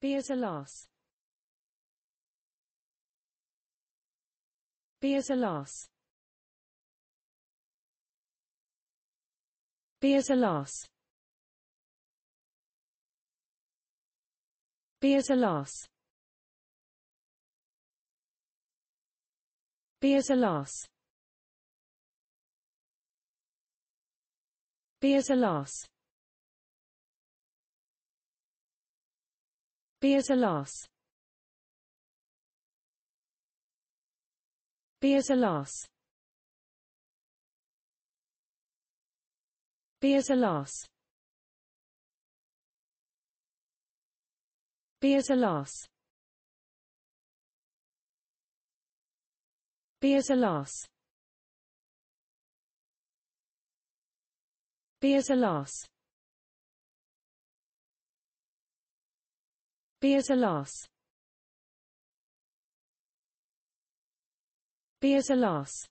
be at a loss be at a loss be at a loss be at a loss be at a loss be at a loss Be at a loss. Be at a loss. Be at a loss. Be at a loss. Be at a loss. Be at a loss. Be at a loss. Be at a loss.